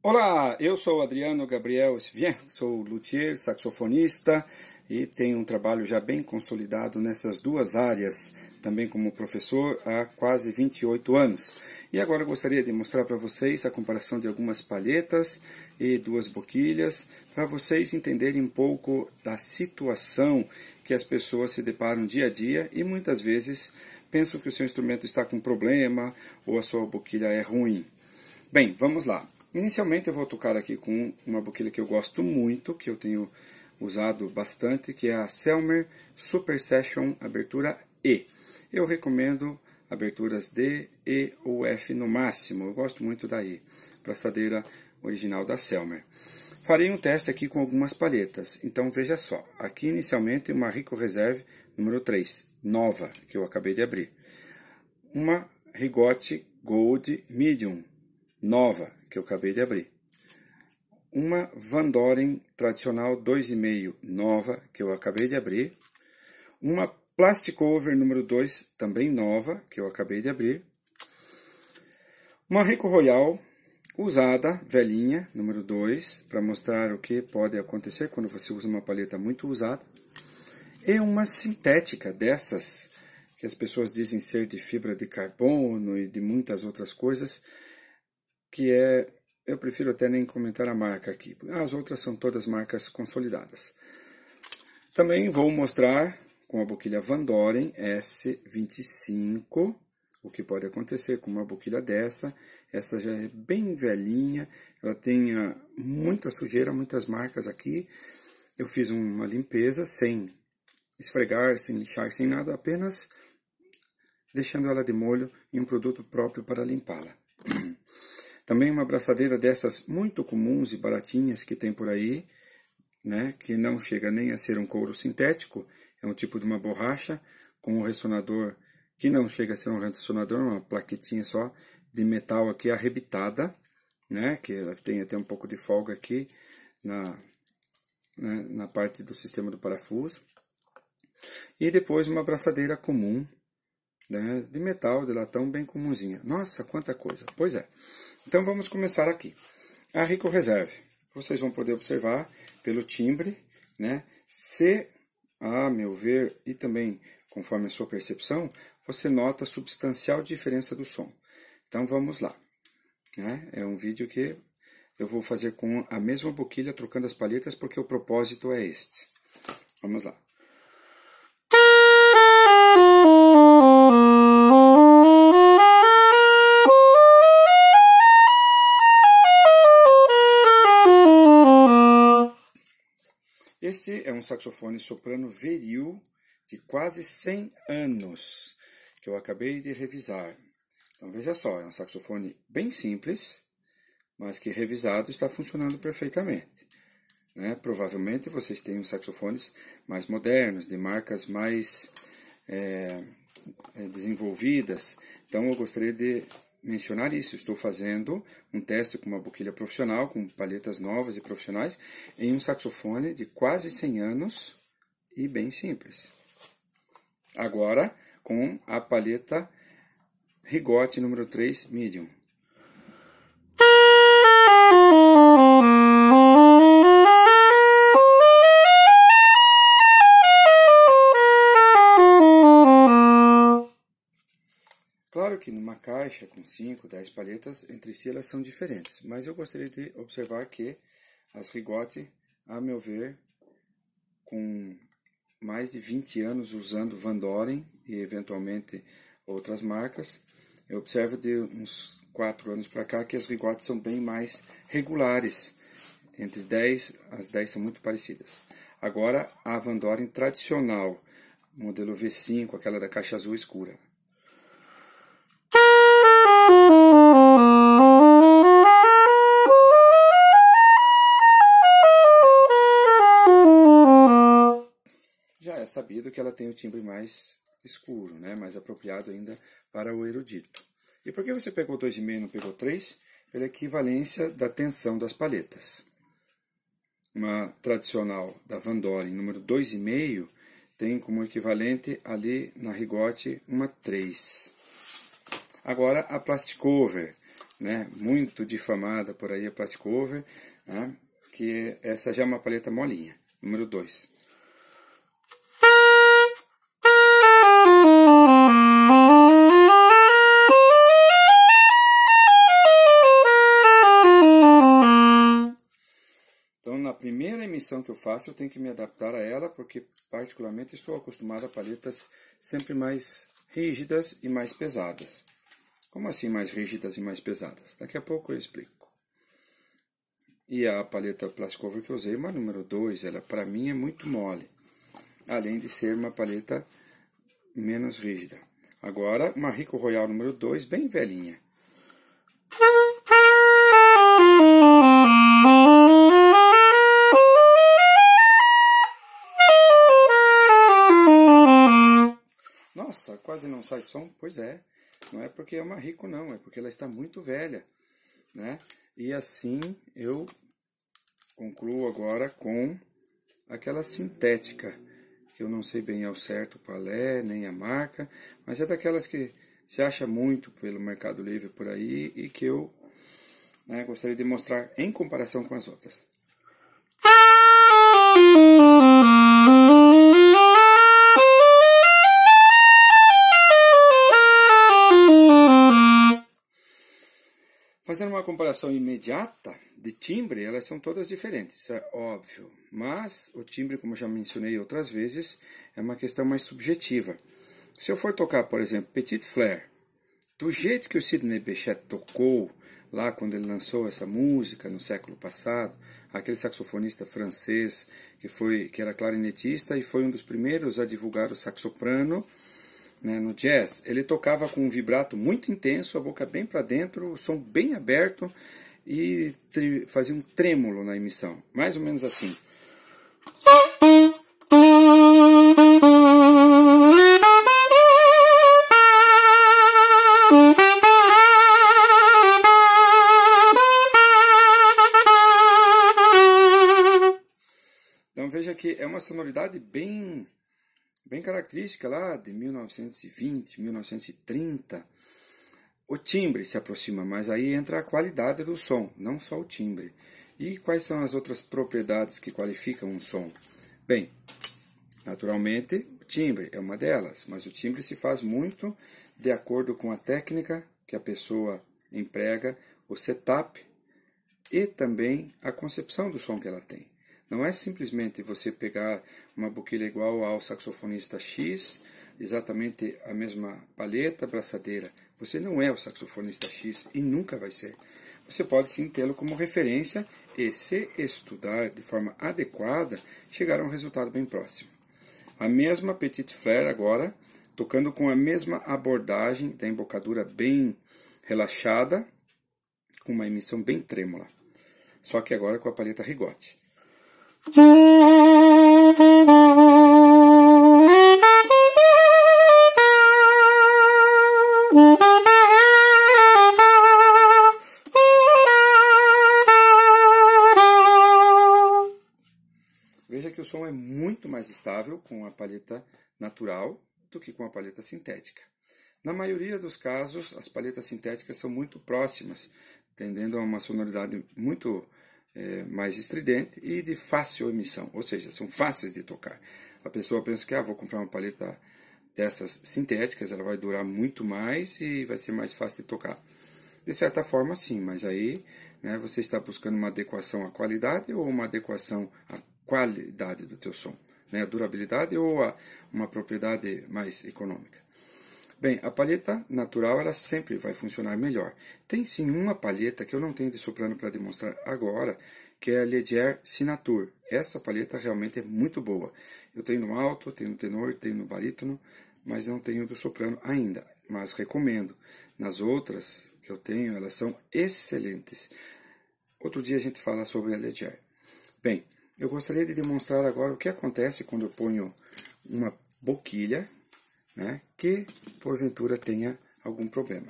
Olá, eu sou Adriano Gabriel Svien, sou luthier, saxofonista e tenho um trabalho já bem consolidado nessas duas áreas, também como professor há quase 28 anos. E agora gostaria de mostrar para vocês a comparação de algumas palhetas e duas boquilhas, para vocês entenderem um pouco da situação que as pessoas se deparam dia a dia e muitas vezes pensam que o seu instrumento está com problema ou a sua boquilha é ruim. Bem, vamos lá. Inicialmente eu vou tocar aqui com uma boquilha que eu gosto muito, que eu tenho usado bastante, que é a Selmer Super Session Abertura E. Eu recomendo aberturas D, E ou F no máximo, eu gosto muito da E, braçadeira original da Selmer. Farei um teste aqui com algumas palhetas, então veja só, aqui inicialmente uma Rico Reserve número 3, nova, que eu acabei de abrir. Uma Rigote Gold Medium, nova que eu acabei de abrir. Uma Van Doren tradicional 2,5 nova que eu acabei de abrir. Uma Plasticover número 2 também nova que eu acabei de abrir. Uma Rico Royal usada, velhinha, número 2, para mostrar o que pode acontecer quando você usa uma paleta muito usada. E uma sintética dessas que as pessoas dizem ser de fibra de carbono e de muitas outras coisas, que é, eu prefiro até nem comentar a marca aqui, as outras são todas marcas consolidadas. Também vou mostrar com a boquilha Van Doren S25, o que pode acontecer com uma boquilha dessa. Essa já é bem velhinha, ela tem ah, muita sujeira, muitas marcas aqui. Eu fiz uma limpeza sem esfregar, sem lixar, sem nada, apenas deixando ela de molho em um produto próprio para limpá-la. Também uma abraçadeira dessas muito comuns e baratinhas que tem por aí, né, que não chega nem a ser um couro sintético, é um tipo de uma borracha com um ressonador que não chega a ser um ressonador, uma plaquetinha só de metal aqui arrebitada, né, que ela tem até um pouco de folga aqui na, né, na parte do sistema do parafuso. E depois uma abraçadeira comum, né, de metal, de latão, bem comumzinha. Nossa, quanta coisa! Pois é. Então vamos começar aqui. A Rico Reserve. Vocês vão poder observar pelo timbre, né? Se, a meu ver, e também conforme a sua percepção, você nota substancial diferença do som. Então vamos lá. Né? É um vídeo que eu vou fazer com a mesma boquilha, trocando as palhetas, porque o propósito é este. Vamos lá. um saxofone soprano veril de quase 100 anos, que eu acabei de revisar. Então veja só, é um saxofone bem simples, mas que revisado está funcionando perfeitamente. Né? Provavelmente vocês têm saxofones mais modernos, de marcas mais é, desenvolvidas. Então eu gostaria de mencionar isso. Estou fazendo um teste com uma boquilha profissional, com palhetas novas e profissionais, em um saxofone de quase 100 anos e bem simples. Agora, com a palheta Rigote número 3 Medium. Claro que numa caixa com 5, 10 palhetas, entre si elas são diferentes, mas eu gostaria de observar que as rigote, a meu ver, com mais de 20 anos usando Van Doren e eventualmente outras marcas, eu observo de uns 4 anos para cá que as rigotes são bem mais regulares, entre 10, as 10 são muito parecidas. Agora, a Van Doren tradicional, modelo V5, aquela da caixa azul escura, que ela tem o timbre mais escuro, né? mais apropriado ainda para o erudito. E por que você pegou 2,5 e não pegou 3? Pela equivalência da tensão das paletas. Uma tradicional da Van Doren, número 2,5, tem como equivalente ali na rigote uma 3. Agora a plasticover, né? muito difamada por aí a plasticover, né? que é, essa já é uma paleta molinha, número 2. Então, na primeira emissão que eu faço, eu tenho que me adaptar a ela, porque particularmente estou acostumado a paletas sempre mais rígidas e mais pesadas. Como assim mais rígidas e mais pesadas? Daqui a pouco eu explico. E a paleta Plascover que eu usei, uma número 2, ela para mim é muito mole. Além de ser uma paleta menos rígida. Agora, uma Rico Royal número 2, bem velhinha. Nossa, quase não sai som? Pois é. Não é porque é uma Rico, não. É porque ela está muito velha. Né? E assim eu concluo agora com aquela sintética que eu não sei bem ao certo qual é, nem a marca, mas é daquelas que se acha muito pelo Mercado Livre por aí e que eu né, gostaria de mostrar em comparação com as outras. Fazendo uma comparação imediata, de timbre, elas são todas diferentes, é óbvio. Mas o timbre, como já mencionei outras vezes, é uma questão mais subjetiva. Se eu for tocar, por exemplo, Petit Flair, do jeito que o Sidney Bechet tocou lá quando ele lançou essa música no século passado, aquele saxofonista francês que foi que era clarinetista e foi um dos primeiros a divulgar o saxoprano, né, no jazz, ele tocava com um vibrato muito intenso, a boca bem para dentro, o som bem aberto e fazia um trêmulo na emissão, mais ou menos assim. Então veja que é uma sonoridade bem bem característica lá de 1920, 1930 o timbre se aproxima, mas aí entra a qualidade do som, não só o timbre. E quais são as outras propriedades que qualificam um som? Bem, naturalmente, o timbre é uma delas, mas o timbre se faz muito de acordo com a técnica que a pessoa emprega, o setup e também a concepção do som que ela tem. Não é simplesmente você pegar uma boquilha igual ao saxofonista X, exatamente a mesma palheta, braçadeira. Você não é o saxofonista X e nunca vai ser. Você pode sim tê-lo como referência e, se estudar de forma adequada, chegar a um resultado bem próximo. A mesma Petit flare agora, tocando com a mesma abordagem da embocadura bem relaxada, com uma emissão bem trêmula. Só que agora com a palheta rigote. com a palheta natural do que com a palheta sintética. Na maioria dos casos, as palhetas sintéticas são muito próximas, tendendo a uma sonoridade muito é, mais estridente e de fácil emissão, ou seja, são fáceis de tocar. A pessoa pensa que ah, vou comprar uma palheta dessas sintéticas, ela vai durar muito mais e vai ser mais fácil de tocar. De certa forma, sim, mas aí né, você está buscando uma adequação à qualidade ou uma adequação à qualidade do teu som né, a durabilidade ou a, uma propriedade mais econômica. Bem, a palheta natural ela sempre vai funcionar melhor. Tem sim uma palheta que eu não tenho de soprano para demonstrar agora, que é a Ledger Signature. Essa palheta realmente é muito boa. Eu tenho no alto, tenho no tenor, tenho no barítono, mas não tenho do soprano ainda. Mas recomendo. Nas outras que eu tenho, elas são excelentes. Outro dia a gente fala sobre a Ledger. Bem, eu gostaria de demonstrar agora o que acontece quando eu ponho uma boquilha né, que porventura tenha algum problema.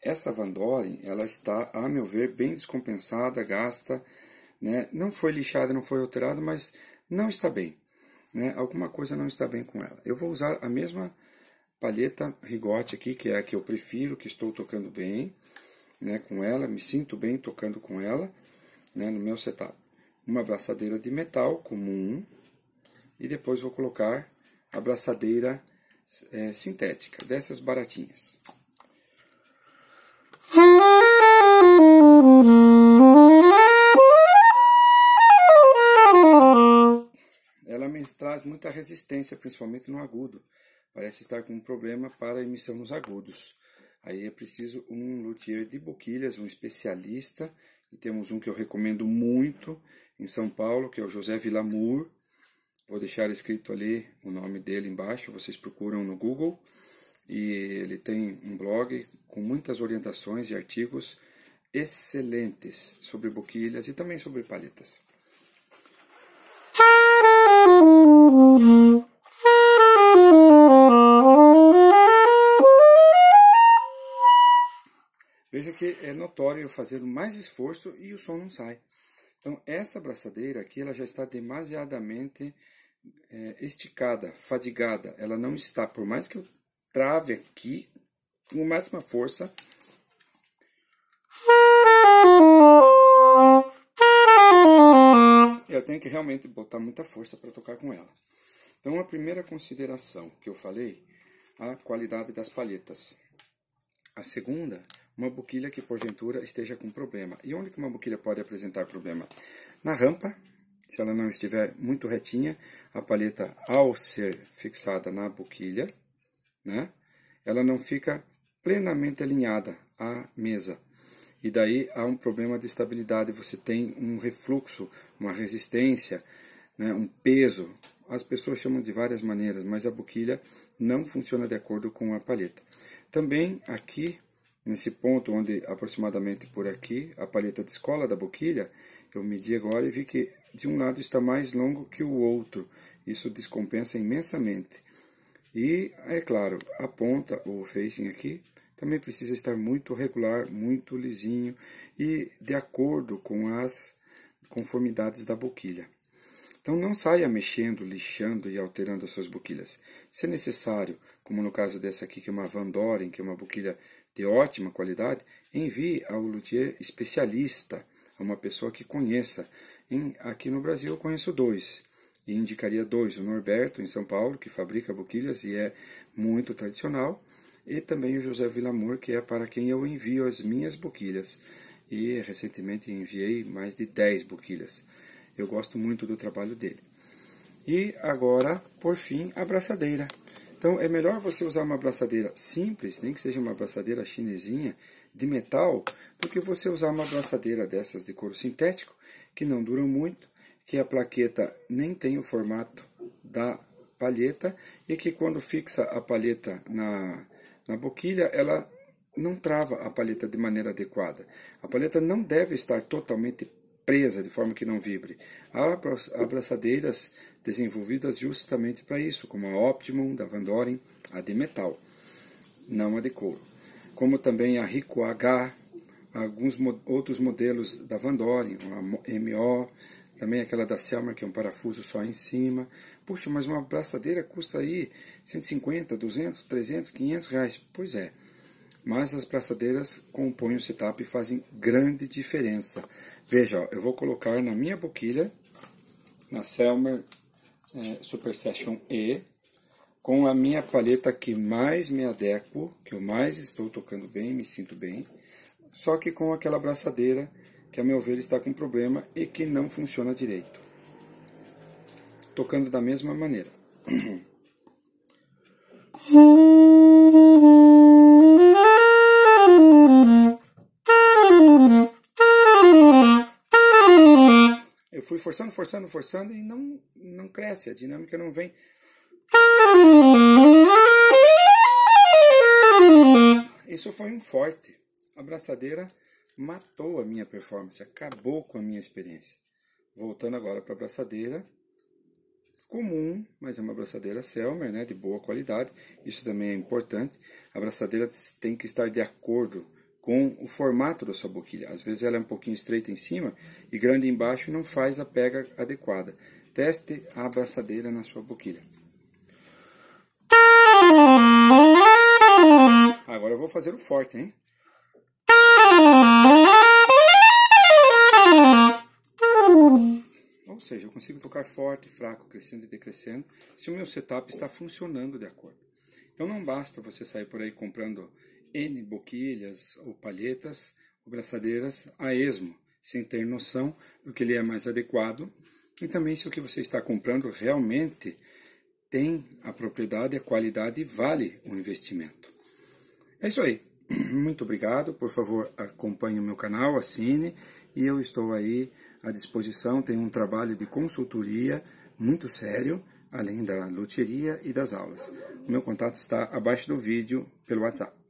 Essa Van Doren, ela está, a meu ver, bem descompensada, gasta, né, não foi lixada, não foi alterada, mas não está bem. Né, alguma coisa não está bem com ela. Eu vou usar a mesma palheta Rigote aqui, que é a que eu prefiro, que estou tocando bem né, com ela, me sinto bem tocando com ela né, no meu setup uma abraçadeira de metal comum e depois vou colocar a abraçadeira é, sintética, dessas baratinhas. Ela me traz muita resistência, principalmente no agudo. Parece estar com um problema para emissão nos agudos. Aí é preciso um luthier de boquilhas, um especialista. E temos um que eu recomendo muito, em São Paulo, que é o José Vilamour. Vou deixar escrito ali o nome dele embaixo, vocês procuram no Google. E ele tem um blog com muitas orientações e artigos excelentes sobre boquilhas e também sobre palhetas. Veja que é notório eu fazer mais esforço e o som não sai. Então, essa braçadeira aqui ela já está demasiadamente é, esticada, fadigada. Ela não está, por mais que eu trave aqui com máxima força. Eu tenho que realmente botar muita força para tocar com ela. Então, a primeira consideração que eu falei, a qualidade das palhetas. A segunda uma boquilha que porventura esteja com problema. E onde que uma boquilha pode apresentar problema? Na rampa, se ela não estiver muito retinha, a palheta ao ser fixada na boquilha, né, ela não fica plenamente alinhada à mesa. E daí há um problema de estabilidade, você tem um refluxo, uma resistência, né, um peso. As pessoas chamam de várias maneiras, mas a boquilha não funciona de acordo com a palheta. Também aqui Nesse ponto onde, aproximadamente por aqui, a palheta de escola da boquilha, eu medi agora e vi que de um lado está mais longo que o outro. Isso descompensa imensamente. E, é claro, a ponta, o facing aqui, também precisa estar muito regular, muito lisinho e de acordo com as conformidades da boquilha. Então não saia mexendo, lixando e alterando as suas boquilhas. Se é necessário, como no caso dessa aqui que é uma Van Doren, que é uma boquilha de ótima qualidade, envie ao luthier especialista, a uma pessoa que conheça. Em, aqui no Brasil eu conheço dois, e indicaria dois, o Norberto, em São Paulo, que fabrica boquilhas e é muito tradicional, e também o José Villamor, que é para quem eu envio as minhas boquilhas. E recentemente enviei mais de 10 boquilhas. Eu gosto muito do trabalho dele. E agora, por fim, a braçadeira. Então é melhor você usar uma abraçadeira simples, nem que seja uma abraçadeira chinesinha de metal, do que você usar uma abraçadeira dessas de couro sintético, que não duram muito, que a plaqueta nem tem o formato da palheta e que quando fixa a palheta na, na boquilha, ela não trava a palheta de maneira adequada. A palheta não deve estar totalmente presa de forma que não vibre. Há abraçadeiras desenvolvidas justamente para isso, como a Optimum da Van Doren, a de metal, não a de couro. Como também a Rico H, alguns mo outros modelos da Van Doren, a MO, também aquela da Selmer, que é um parafuso só em cima. Puxa, mas uma abraçadeira custa aí 150, 200, 300, 500 reais. Pois é, mas as braçadeiras compõem o setup e fazem grande diferença. Veja, ó, eu vou colocar na minha boquilha, na Selmer é, Super Session E, com a minha paleta que mais me adequo, que eu mais estou tocando bem, me sinto bem, só que com aquela braçadeira que a meu ver está com problema e que não funciona direito. Tocando da mesma maneira. fui forçando, forçando, forçando e não, não cresce, a dinâmica não vem. Isso foi um forte. A abraçadeira matou a minha performance, acabou com a minha experiência. Voltando agora para a abraçadeira comum, mas é uma abraçadeira Selmer, né, de boa qualidade. Isso também é importante. A abraçadeira tem que estar de acordo com o formato da sua boquilha. Às vezes ela é um pouquinho estreita em cima e grande embaixo e não faz a pega adequada. Teste a abraçadeira na sua boquilha. Agora eu vou fazer o forte, hein? Ou seja, eu consigo tocar forte, fraco, crescendo e decrescendo, se o meu setup está funcionando de acordo. Então não basta você sair por aí comprando N boquilhas ou palhetas ou braçadeiras a esmo, sem ter noção do que lhe é mais adequado e também se o que você está comprando realmente tem a propriedade, a qualidade e vale o investimento. É isso aí. Muito obrigado. Por favor, acompanhe o meu canal, assine e eu estou aí à disposição. Tenho um trabalho de consultoria muito sério, além da loteria e das aulas. O meu contato está abaixo do vídeo pelo WhatsApp.